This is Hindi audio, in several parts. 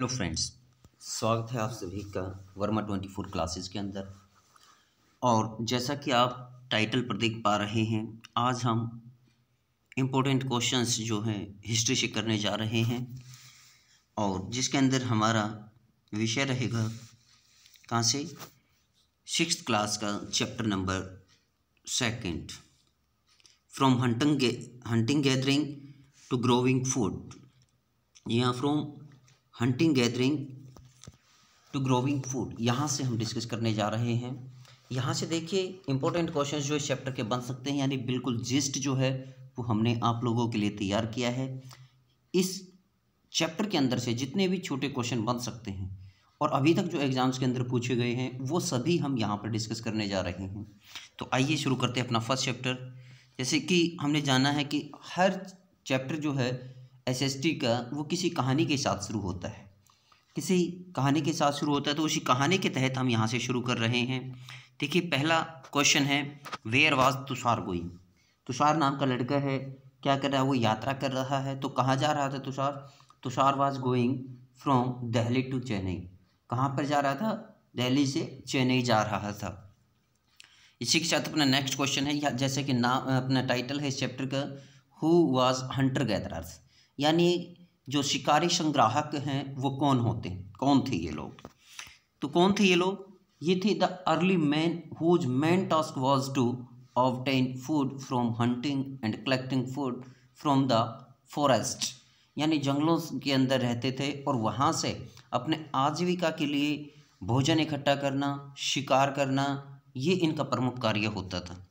हेलो फ्रेंड्स स्वागत है आप सभी का वर्मा ट्वेंटी फोर क्लासेस के अंदर और जैसा कि आप टाइटल पर देख पा रहे हैं आज हम इम्पोर्टेंट क्वेश्चंस जो हैं हिस्ट्री से करने जा रहे हैं और जिसके अंदर हमारा विषय रहेगा कहाँ से सिक्स क्लास का chapter number second from hunting hunting gathering to growing food यहाँ from hunting gathering to growing food यहाँ से हम डिस्कस करने जा रहे हैं यहाँ से देखिए इंपॉर्टेंट क्वेश्चन जो इस चैप्टर के बन सकते हैं यानी बिल्कुल जिस्ट जो है वो हमने आप लोगों के लिए तैयार किया है इस चैप्टर के अंदर से जितने भी छोटे क्वेश्चन बन सकते हैं और अभी तक जो एग्ज़ाम्स के अंदर पूछे गए हैं वो सभी हम यहाँ पर डिस्कस करने जा रहे हैं तो आइए शुरू करते हैं अपना फर्स्ट चैप्टर जैसे कि हमने जाना है कि हर चैप्टर जो है एसएसटी का वो किसी कहानी के साथ शुरू होता है किसी कहानी के साथ शुरू होता है तो उसी कहानी के तहत हम यहाँ से शुरू कर रहे हैं देखिए पहला क्वेश्चन है where was Tushar going Tushar नाम का लड़का है क्या कर रहा है वो यात्रा कर रहा है तो कहाँ जा रहा था Tushar Tushar was going from Delhi to Chennai कहाँ पर जा रहा था दिल्ली से चेन्नई जा रहा था इसी के साथ अपना नेक्स्ट क्वेश्चन है जैसे कि नाम अपना टाइटल है इस चैप्टर का हु वाज हंटर गैदरार्स यानी जो शिकारी संग्राहक हैं वो कौन होते हैं कौन थे ये लोग तो कौन थे ये लोग ये थे the early man whose man task was to obtain food from hunting and collecting food from the forest यानी जंगलों के अंदर रहते थे और वहाँ से अपने आजीविका के लिए भोजन इकट्ठा करना शिकार करना ये इनका प्रमुख कार्य होता था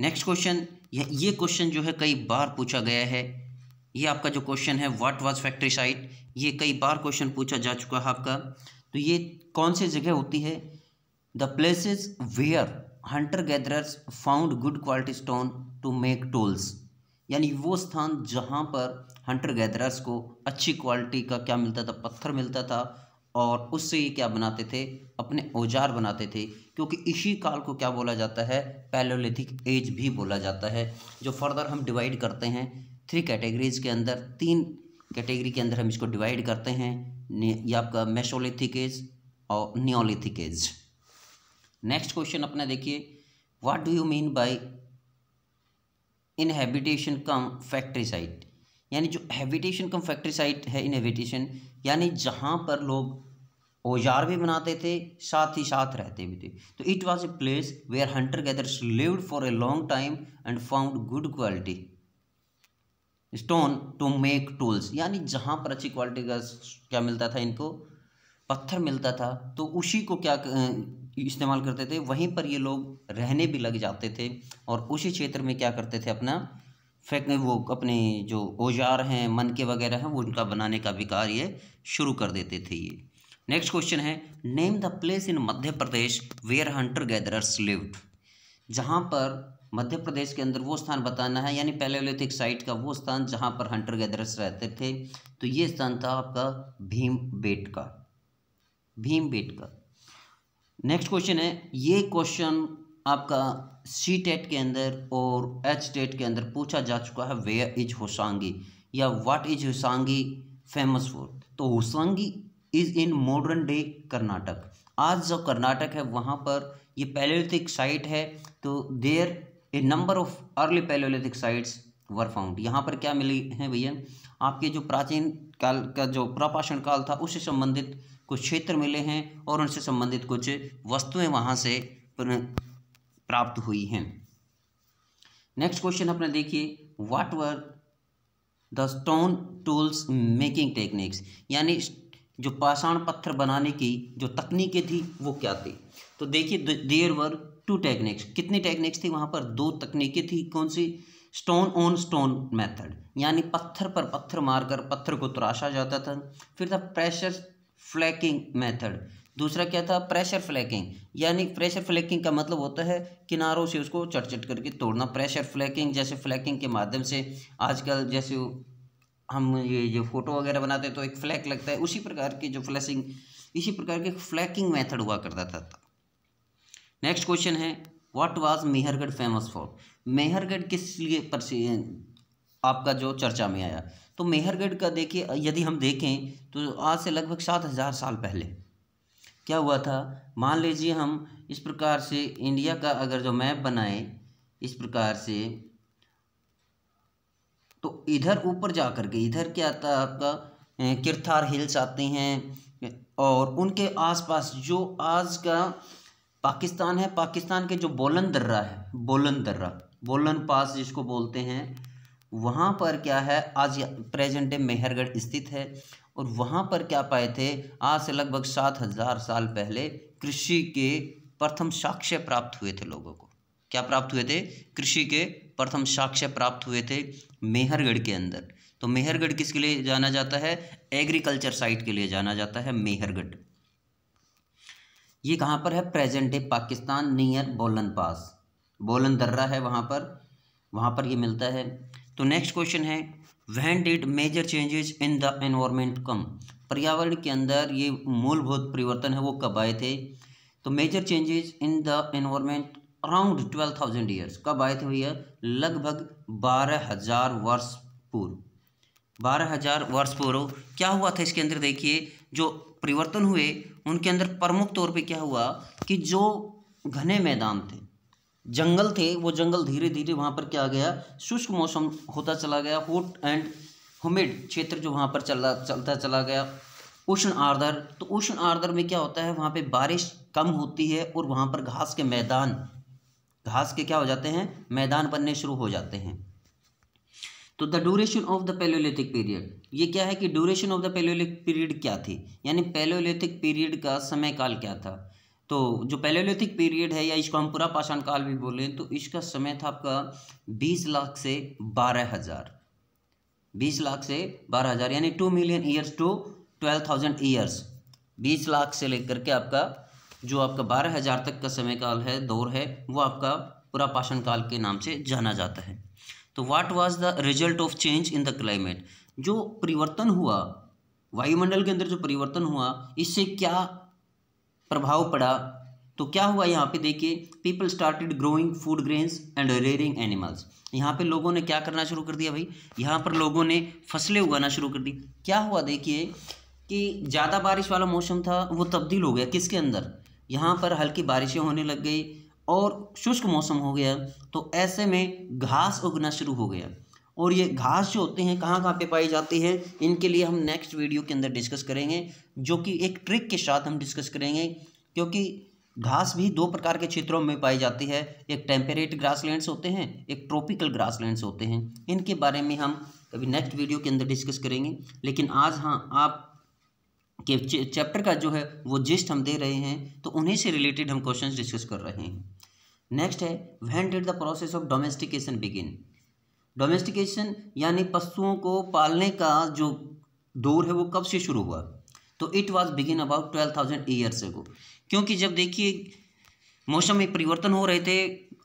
नेक्स्ट क्वेश्चन ये क्वेश्चन जो है कई बार पूछा गया है ये आपका जो क्वेश्चन है व्हाट वाज साइट ये कई बार क्वेश्चन पूछा जा चुका है आपका तो ये कौन सी जगह होती है the places where hunter gatherers found good quality stone to make tools यानी वो स्थान जहाँ पर हंटर गैदरर्स को अच्छी क्वालिटी का क्या मिलता था पत्थर मिलता था और उससे ये क्या बनाते थे अपने औजार बनाते थे क्योंकि इसी काल को क्या बोला जाता है पैलोलिथिक एज भी बोला जाता है जो फर्दर हम डिवाइड करते हैं थ्री कैटेगरीज के अंदर तीन कैटेगरी के अंदर हम इसको डिवाइड करते हैं ये आपका मेसोलिथिक एज और न्योलिथिक एज नेक्स्ट क्वेश्चन अपना देखिए what do you mean by inhabitation cum factory site यानी जो हैबिटेशन कम फैक्ट्री साइट है इनहेबिटेशन यानी जहाँ पर लोग औजार भी बनाते थे साथ ही साथ रहते भी थे तो it was a place where hunter gatherers lived for a long time and found good quality stone to make tools यानी जहाँ पर अच्छी क्वालिटी का क्या मिलता था इनको पत्थर मिलता था तो उसी को क्या इस्तेमाल करते थे वहीं पर ये लोग रहने भी लग जाते थे और उसी क्षेत्र में क्या करते थे अपना फैक्ट वो अपने जो औजार हैं मन के वगैरह हैं वो उनका बनाने का विकार ये शुरू कर देते थे ये नेक्स्ट क्वेश्चन है name the place in Madhya Pradesh where hunter gatherers lived जहाँ पर मध्य प्रदेश के अंदर वो स्थान बताना है यानी पैलोलिथिक साइट का वो स्थान जहाँ पर हंटर गैदरस रहते थे तो ये स्थान था आपका भीम बेट का भीम बेट का नेक्स्ट क्वेश्चन है ये क्वेश्चन आपका सी टेट के अंदर और एच टेट के अंदर पूछा जा चुका है वे इज होसांगी या व्हाट इज होसांगी फेमस फॉर तो होसांगी is in modern day Karnataka आज जो कर्नाटक है वहाँ पर ये पैलेथिक साइट है तो there a number of early Palaeolithic sites were found यहाँ पर क्या मिली हैं भैया आपके जो प्राचीन काल का जो प्रपाषण काल था उससे संबंधित कुछ क्षेत्र मिले हैं और उनसे संबंधित कुछ वस्तुएं वहाँ से प्राप्त हुई हैं नेक्स्ट क्वेश्चन अपने देखिए what were the stone tools making techniques यानी जो पाषाण पत्थर बनाने की जो तकनीकें थी वो क्या थी तो देखिए देर वर टू टेक्निक्स कितनी टेक्निक्स थी वहाँ पर दो तकनीकें थी कौन सी स्टोन ऑन स्टोन मेथड यानी पत्थर पर पत्थर मारकर पत्थर को तराशा जाता था फिर था प्रेशर फ्लैकिंग मेथड दूसरा क्या था प्रेशर फ्लैकिंग यानी प्रेशर फ्लैकिंग का मतलब होता है किनारों से उसको चट चट करके तोड़ना प्रेशर फ्लैकिंग जैसे फ्लैकिंग के माध्यम से आजकल जैसे हम ये जो फोटो वगैरह बनाते हैं तो एक फ्लैक लगता है उसी प्रकार की जो फ्लैशिंग इसी प्रकार के फ्लैकिंग मेथड हुआ करता था नेक्स्ट क्वेश्चन है what was Mehrgarh famous for Mehrgarh किस लिए आपका जो चर्चा में आया तो मेहरगढ़ का देखिए यदि हम देखें तो आज से लगभग सात हज़ार साल पहले क्या हुआ था मान लीजिए हम इस प्रकार से इंडिया का अगर जो मैप बनाए इस प्रकार से तो इधर ऊपर जा कर के इधर क्या आता है आपका किरथार हिल्स आते हैं और उनके आसपास जो आज का पाकिस्तान है पाकिस्तान के जो बोलन दर्रा है बोलन दर्रा बोलन पास जिसको बोलते हैं वहाँ पर क्या है आज प्रेजेंट डे मेहरगढ़ स्थित है और वहाँ पर क्या पाए थे आज से लगभग सात हज़ार साल पहले कृषि के प्रथम साक्ष्य प्राप्त हुए थे लोगों को क्या प्राप्त हुए थे कृषि के प्रथम साक्ष्य प्राप्त हुए थे मेहरगढ़ के अंदर तो मेहरगढ़ किसके लिए जाना जाता है एग्रीकल्चर साइट के लिए जाना जाता है मेहरगढ़ ये कहाँ पर है प्रेजेंट है पाकिस्तान नियर बोलन पास बोलन दर्रा है वहाँ पर वहाँ पर ये मिलता है तो नेक्स्ट क्वेश्चन है when did major changes in the environment come पर्यावरण के अंदर ये मूलभूत परिवर्तन है वो कब आए थे तो major changes in the environment around twelve thousand years कब आए थे भैया लगभग बारह हज़ार वर्ष पूर्व बारह हज़ार वर्ष पूर्व क्या हुआ था इसके अंदर देखिए जो परिवर्तन हुए उनके अंदर प्रमुख तौर पे क्या हुआ कि जो घने मैदान थे जंगल थे वो जंगल धीरे धीरे वहाँ पर क्या गया शुष्क मौसम होता चला गया हॉट एंड हुमिड क्षेत्र जो वहाँ पर चला चलता चला गया उष्ण आर्द्र तो उष्ण आर्द्र में क्या होता है वहाँ पे बारिश कम होती है और वहाँ पर घास के मैदान घास के क्या हो जाते हैं मैदान बनने शुरू हो जाते हैं तो the duration of the Palaeolithic period ये क्या है कि duration of the Palaeolithic period क्या थी यानी पेलोलिथिक पीरियड का समय काल क्या था तो जो पेलोलिथिक पीरियड है या इसको हम पूरा पाषाण काल भी बोलें तो इसका समय था आपका बीस लाख से बारह हज़ार बीस लाख से बारह हज़ार यानी two million years to twelve thousand years बीस लाख से लेकर के आपका जो आपका बारह हज़ार तक का समय काल है दौर है वो आपका पूरा पाषाण काल के नाम से जाना जाता है तो what was the result of change in the climate जो परिवर्तन हुआ वायुमंडल के अंदर जो परिवर्तन हुआ इससे क्या प्रभाव पड़ा तो क्या हुआ यहाँ पे देखिए people started growing food grains and rearing animals यहाँ पे लोगों ने क्या करना शुरू कर दिया भाई यहाँ पर लोगों ने फसलें उगाना शुरू कर दी क्या हुआ देखिए कि ज़्यादा बारिश वाला मौसम था वो तब्दील हो गया किसके अंदर यहाँ पर हल्की बारिशें होने लग गई और शुष्क मौसम हो गया तो ऐसे में घास उगना शुरू हो गया और ये घास जो होते हैं कहाँ कहाँ पे पाई जाती है इनके लिए हम नेक्स्ट वीडियो के अंदर डिस्कस करेंगे जो कि एक ट्रिक के साथ हम डिस्कस करेंगे क्योंकि घास भी दो प्रकार के क्षेत्रों में पाई जाती है एक टेम्परेट ग्रासलैंड्स होते हैं एक ट्रॉपिकल ग्रासलैंड्स होते हैं इनके बारे में हम कभी नेक्स्ट वीडियो के अंदर डिस्कस करेंगे लेकिन आज हाँ आप के चैप्टर का जो है वो जिस्ट हम दे रहे हैं तो उन्हीं से रिलेटेड हम क्वेश्चंस डिस्कस कर रहे हैं नेक्स्ट है when did the process of domestication begin domestication यानी पशुओं को पालने का जो दौर है वो कब से शुरू हुआ तो it was begin about twelve thousand years ago क्योंकि जब देखिए मौसम में परिवर्तन हो रहे थे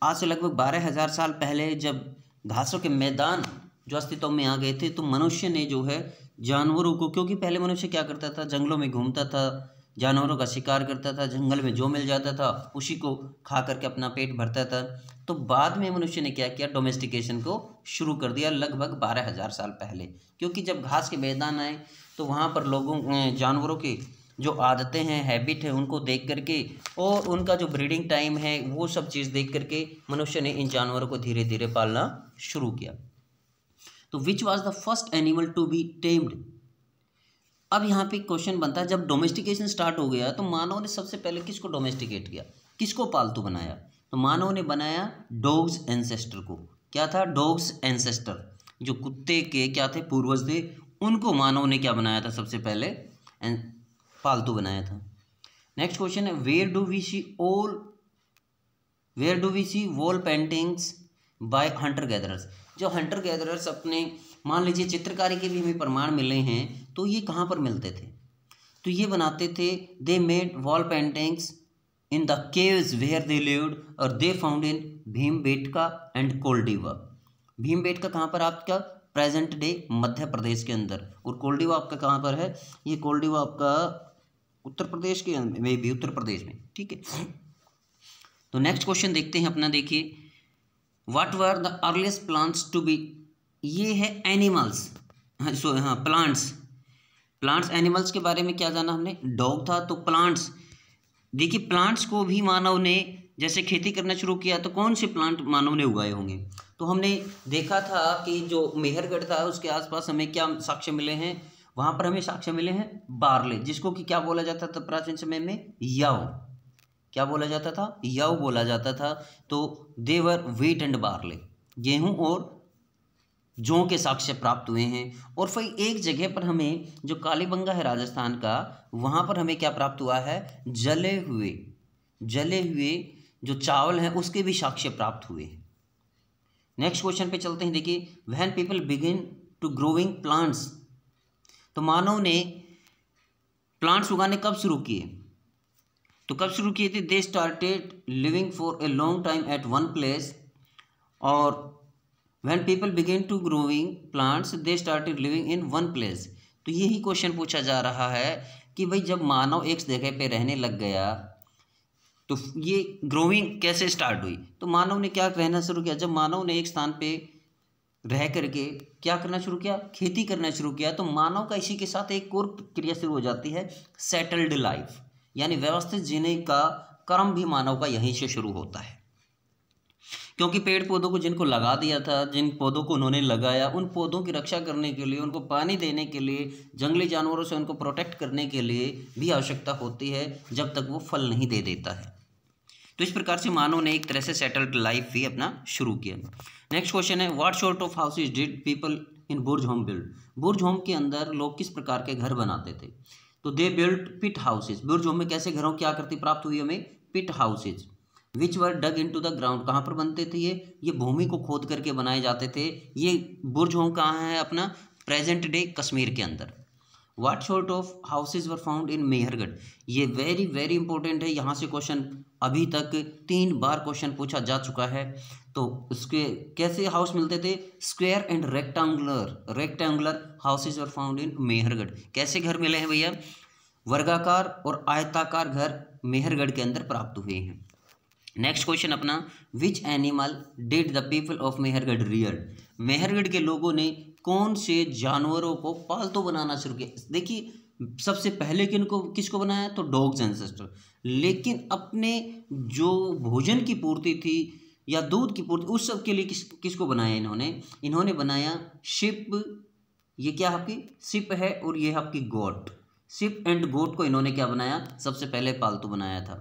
आज से लगभग बारह हज़ार साल पहले जब घासों के मैदान जो अस्तित्व में आ गए थे तो मनुष्य ने जो है जानवरों को क्योंकि पहले मनुष्य क्या करता था जंगलों में घूमता था जानवरों का शिकार करता था जंगल में जो मिल जाता था उसी को खा करके अपना पेट भरता था तो बाद में मनुष्य ने क्या किया डोमेस्टिकेशन को शुरू कर दिया लगभग बारह हज़ार साल पहले क्योंकि जब घास के मैदान आए तो वहाँ पर लोगों जानवरों के जो आदतें हैं हैबिट हैं उनको देख करके और उनका जो ब्रीडिंग टाइम है वो सब चीज़ देख करके मनुष्य ने इन जानवरों को धीरे धीरे पालना शुरू किया तो which was the first animal to be tamed अब यहाँ पे क्वेश्चन बनता है जब डोमेस्टिकेशन स्टार्ट हो गया तो मानव ने सबसे पहले किसको डोमेस्टिकेट किया किसको पालतू बनाया तो मानव ने बनाया डॉग्स एंसेस्टर को क्या था डॉग्स एंसेस्टर जो कुत्ते के क्या थे पूर्वज थे उनको मानव ने क्या बनाया था सबसे पहले पालतू बनाया था नेक्स्ट क्वेश्चन है where do we see all where do we see wall paintings by hunter gatherers जब हंटर गैदरर्स अपने मान लीजिए चित्रकारी के भी हमें प्रमाण मिले हैं तो ये कहाँ पर मिलते थे तो ये बनाते थे they made wall paintings in the caves where they lived और they found in Bhimbetka and Kohldihwa Bhimbetka कहाँ पर आपका प्रेजेंट डे मध्य प्रदेश के अंदर और कोल्डीवा आपका कहाँ पर है ये कोल्डिवा आपका उत्तर प्रदेश के में भी उत्तर प्रदेश में ठीक है तो नेक्स्ट क्वेश्चन देखते हैं अपना देखिए what were the earliest plants to be ये है एनिमल्स सो हाँ प्लांट्स प्लांट्स एनिमल्स के बारे में क्या जाना हमने डॉग था तो प्लांट्स देखिए प्लांट्स को भी मानव ने जैसे खेती करना शुरू किया तो कौन से प्लांट मानव ने उगाए होंगे तो हमने देखा था कि जो मेहरगढ़ था उसके आसपास हमें क्या साक्ष्य मिले हैं वहाँ पर हमें साक्ष्य मिले हैं बारले जिसको कि क्या बोला जाता था प्राचीन समय में याओ क्या बोला जाता था यव बोला जाता था तो देवर वेट एंड बार्ले गेहूं और जौ के साक्ष्य प्राप्त हुए हैं और फिर एक जगह पर हमें जो कालीबंगा है राजस्थान का वहां पर हमें क्या प्राप्त हुआ है जले हुए जले हुए जो चावल हैं उसके भी साक्ष्य प्राप्त हुए हैं नेक्स्ट क्वेश्चन पे चलते हैं देखिए when people begin to growing plants तो मानव ने प्लांट्स उगाने कब शुरू किए तो कब शुरू किए थे they started living for a long time at one place और when people began to growing plants they started living in one place तो यही क्वेश्चन पूछा जा रहा है कि भाई जब मानव एक जगह पे रहने लग गया तो ये ग्रोइंग कैसे स्टार्ट हुई तो मानव ने क्या रहना शुरू किया जब मानव ने एक स्थान पे रह करके क्या करना शुरू किया खेती करना शुरू किया तो मानव का इसी के साथ एक और क्रिया शुरू हो जाती है सेटल्ड लाइफ यानी व्यवस्थित जीने का कर्म भी मानव का यहीं से शुरू होता है क्योंकि पेड़ पौधों को जिनको लगा दिया था जिन पौधों को उन्होंने लगाया उन पौधों की रक्षा करने के लिए उनको पानी देने के लिए जंगली जानवरों से उनको प्रोटेक्ट करने के लिए भी आवश्यकता होती है जब तक वो फल नहीं दे देता है तो इस प्रकार से मानव ने एक तरह से सेटल्ड लाइफ भी अपना शुरू किया नेक्स्ट क्वेश्चन है what sort of houses did people in Burzahom build Burzahom के अंदर लोग किस प्रकार के घर बनाते थे तो दे बिल्ट पिट हाउसेज बुर्जों में कैसे घरों की आकृति प्राप्त हुई हमें pit houses which were dug into the ground कहाँ पर बनते थे ये ये भूमि को खोद करके बनाए जाते थे ये बुर्ज कहाँ है अपना प्रेजेंट डे कश्मीर के अंदर what sort of houses were found in Mehrgarh ये वेरी वेरी इंपॉर्टेंट है यहाँ से क्वेश्चन अभी तक तीन बार क्वेश्चन पूछा जा चुका है तो उसके कैसे हाउस मिलते थे square and rectangular rectangular houses और फाउंड इन मेहरगढ़ कैसे घर मिले हैं भैया वर्गाकार और आयताकार घर मेहरगढ़ के अंदर प्राप्त हुए हैं नेक्स्ट क्वेश्चन अपना which animal did the people of Mehrgarh rear Mehrgarh के लोगों ने कौन से जानवरों को पालतू बनाना शुरू किया देखिए सबसे पहले किन को किसको बनाया तो डॉग्स एंसेस्टर लेकिन अपने जो भोजन की पूर्ति थी या दूध की पूर्ति उस सब के लिए किस किसको बनाया इन्होंने इन्होंने बनाया शिप ये क्या आपकी शिप है और ये आपकी गोट शिप एंड गोट को इन्होंने क्या बनाया सबसे पहले पालतू बनाया था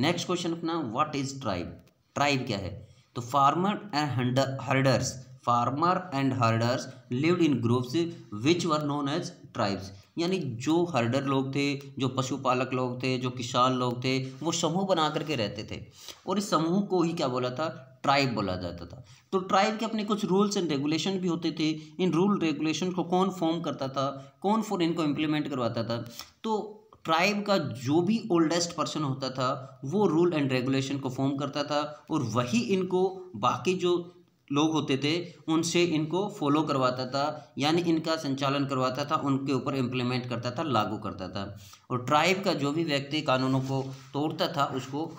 नेक्स्ट क्वेश्चन अपना व्हाट इज ट्राइब ट्राइब क्या है तो farmer and herders farmer and herders lived in groups which were known as tribes यानी जो हर्डर लोग थे जो पशुपालक लोग थे जो किसान लोग थे वो समूह बना करके रहते थे और इस समूह को ही क्या बोला था ट्राइब बोला जाता था तो ट्राइब के अपने कुछ रूल्स एंड रेगुलेशन भी होते थे इन रूल रेगुलेशन को कौन फॉर्म करता था कौन फॉर इनको इम्प्लीमेंट करवाता था तो ट्राइब का जो भी ओल्डेस्ट पर्सन होता था वो रूल एंड रेगुलेशन को फॉर्म करता था और वही इनको बाकी जो लोग होते थे उनसे इनको फॉलो करवाता था यानी इनका संचालन करवाता था उनके ऊपर इम्प्लीमेंट करता था लागू करता था और ट्राइब का जो भी व्यक्ति कानूनों को तोड़ता था उसको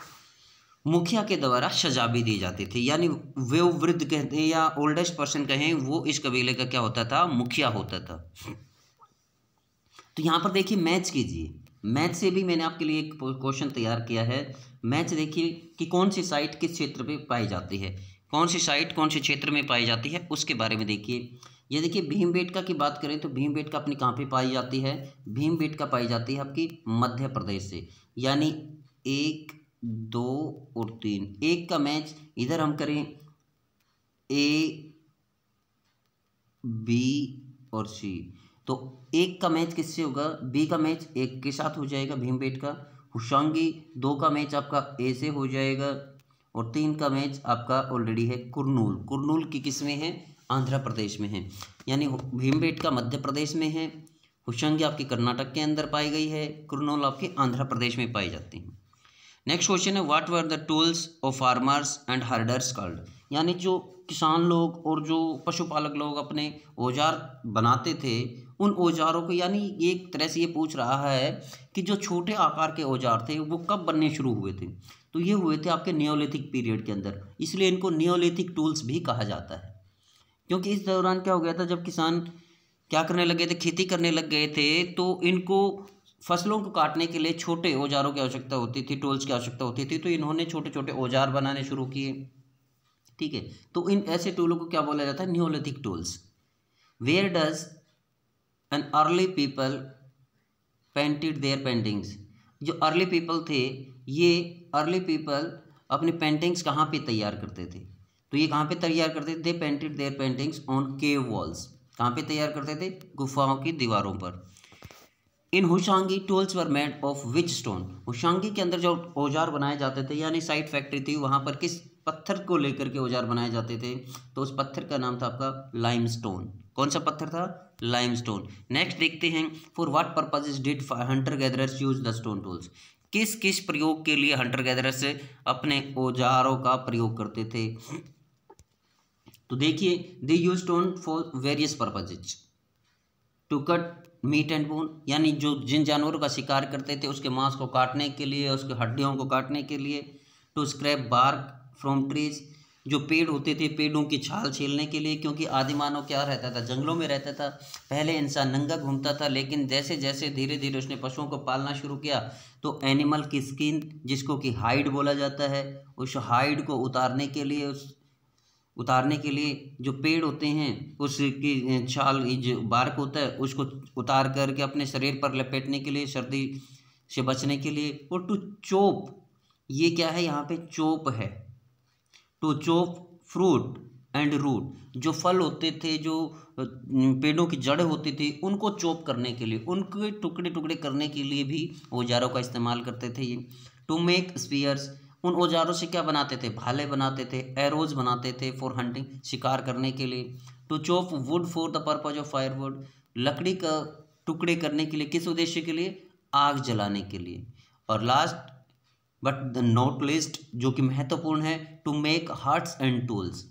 मुखिया के द्वारा सजा भी दी जाती थी यानी वे वृद्ध कहते हैं या ओल्डेस्ट पर्सन कहें वो इस कबीले का क्या होता था मुखिया होता था तो यहाँ पर देखिए मैच कीजिए मैच से भी मैंने आपके लिए एक क्वेश्चन तैयार किया है मैच देखिए कि कौन सी साइट किस क्षेत्र पे पाई जाती है कौन सी साइट कौन से क्षेत्र में पाई जाती है उसके बारे में देखिए ये देखिए बेटका की बात करें तो बेटका अपनी कहाँ पे पाई जाती है बेटका पाई जाती है आपकी मध्य प्रदेश से यानी एक दो और तीन एक का मैच इधर हम करें ए बी और सी तो एक का मैच किससे होगा बी का मैच एक के साथ हो जाएगा भीम का होशांगी दो का मैच आपका ए से हो जाएगा और तीन का मैच आपका ऑलरेडी है कुरनूल कुरनूल की किस में है आंध्र प्रदेश में है यानी भीमबेट का मध्य प्रदेश में है होशंगी आपकी कर्नाटक के अंदर पाई गई है कुरनूल आपके आंध्र प्रदेश में पाई जाती है नेक्स्ट क्वेश्चन है what were the tools of farmers and herders called यानी जो किसान लोग और जो पशुपालक लोग अपने औजार बनाते थे उन औजारों को यानी एक तरह से ये पूछ रहा है कि जो छोटे आकार के औजार थे वो कब बनने शुरू हुए थे तो ये हुए थे आपके नियोलिथिक पीरियड के अंदर इसलिए इनको नियोलिथिक टूल्स भी कहा जाता है क्योंकि इस दौरान क्या हो गया था जब किसान क्या करने लगे थे खेती करने लग गए थे तो इनको फसलों को काटने के लिए छोटे औजारों की आवश्यकता होती थी टूल्स की आवश्यकता होती थी तो इन्होंने छोटे छोटे औजार बनाने शुरू किए ठीक है तो इन ऐसे टूलों को क्या बोला जाता है Neolithic tools where does an early people painted their paintings जो अर्ली पीपल थे ये अर्ली पीपल अपनी पेंटिंग्स कहाँ पे तैयार करते थे तो ये कहाँ पे तैयार करते थे painted their paintings on cave walls कहाँ पे तैयार करते थे गुफाओं की दीवारों पर इन होशांगी tools were made of which stone होशांगी के अंदर जो औजार बनाए जाते थे यानी साइड फैक्ट्री थी वहाँ पर किस पत्थर को लेकर के औजार बनाए जाते थे तो उस पत्थर का नाम था आपका लाइम स्टोन कौन सा पत्थर था लाइम स्टोन नेक्स्ट देखते हैं for what purpose is did hunter gatherers use the stone tools किस किस प्रयोग के लिए हंटर से अपने औजारों का प्रयोग करते थे तो देखिए they use stone for various purposes to cut meat and bone यानी जो जिन जानवरों का शिकार करते थे उसके मांस को काटने के लिए उसके हड्डियों को काटने के लिए to scrape bark from trees जो पेड़ होते थे पेड़ों की छाल छीलने के लिए क्योंकि आदि मानव क्या रहता था जंगलों में रहता था पहले इंसान नंगा घूमता था लेकिन जैसे जैसे धीरे धीरे उसने पशुओं को पालना शुरू किया तो एनिमल की स्किन जिसको कि हाइड बोला जाता है उस हाइड को उतारने के लिए उस उतारने के लिए जो पेड़ होते हैं उसकी छाल जो बार्क होता है उसको उतार करके अपने शरीर पर लपेटने के लिए सर्दी से बचने के लिए और टू चोप ये क्या है यहाँ पे चोप है to chop fruit and root जो फल होते थे जो पेड़ों की जड़ें होती थी उनको चोप करने के लिए उनके टुकड़े टुकड़े करने के लिए भी औजारों का इस्तेमाल करते थे ये टू मेक स्पीयर्स उन औजारों से क्या बनाते थे भाले बनाते थे एरोज बनाते थे फॉर हंटिंग शिकार करने के लिए to chop wood for the purpose of wood लकड़ी का टुकड़े करने के लिए किस उद्देश्य के लिए आग जलाने के लिए और last but the not least जो कि महत्वपूर्ण है to make hearths and tools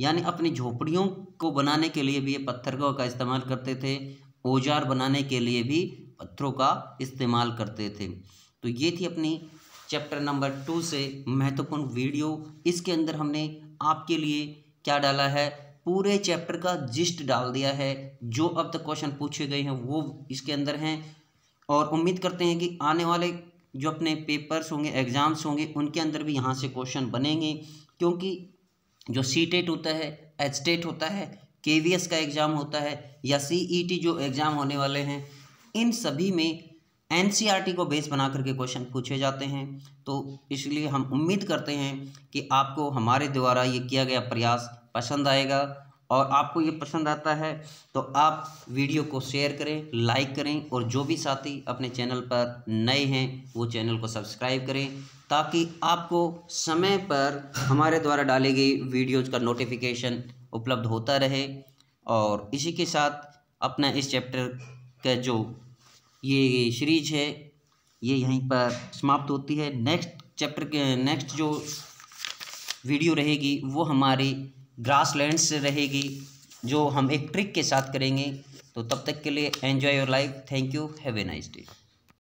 यानी अपनी झोपड़ियों को बनाने के लिए भी ये पत्थर का इस्तेमाल करते थे औजार बनाने के लिए भी पत्थरों का इस्तेमाल करते थे तो ये थी अपनी चैप्टर नंबर टू से महत्वपूर्ण वीडियो इसके अंदर हमने आपके लिए क्या डाला है पूरे चैप्टर का जिस्ट डाल दिया है जो अब तक क्वेश्चन पूछे गए हैं वो इसके अंदर हैं और उम्मीद करते हैं कि आने वाले जो अपने पेपर्स होंगे एग्ज़ाम्स होंगे उनके अंदर भी यहाँ से क्वेश्चन बनेंगे क्योंकि जो सी टेट e होता है एच टेट e होता है के वी एस का एग्ज़ाम होता है या सी ई टी जो एग्ज़ाम होने वाले हैं इन सभी में एन सी आर टी को बेस बना करके क्वेश्चन पूछे जाते हैं तो इसलिए हम उम्मीद करते हैं कि आपको हमारे द्वारा ये किया गया प्रयास पसंद आएगा और आपको ये पसंद आता है तो आप वीडियो को शेयर करें लाइक करें और जो भी साथी अपने चैनल पर नए हैं वो चैनल को सब्सक्राइब करें ताकि आपको समय पर हमारे द्वारा डाली गई वीडियोज़ का नोटिफिकेशन उपलब्ध होता रहे और इसी के साथ अपना इस चैप्टर का जो ये सीरीज है ये यहीं पर समाप्त होती है नेक्स्ट चैप्टर के नेक्स्ट जो वीडियो रहेगी वो हमारी ग्रास से रहेगी जो हम एक ट्रिक के साथ करेंगे तो तब तक के लिए enjoy your life thank you have a nice day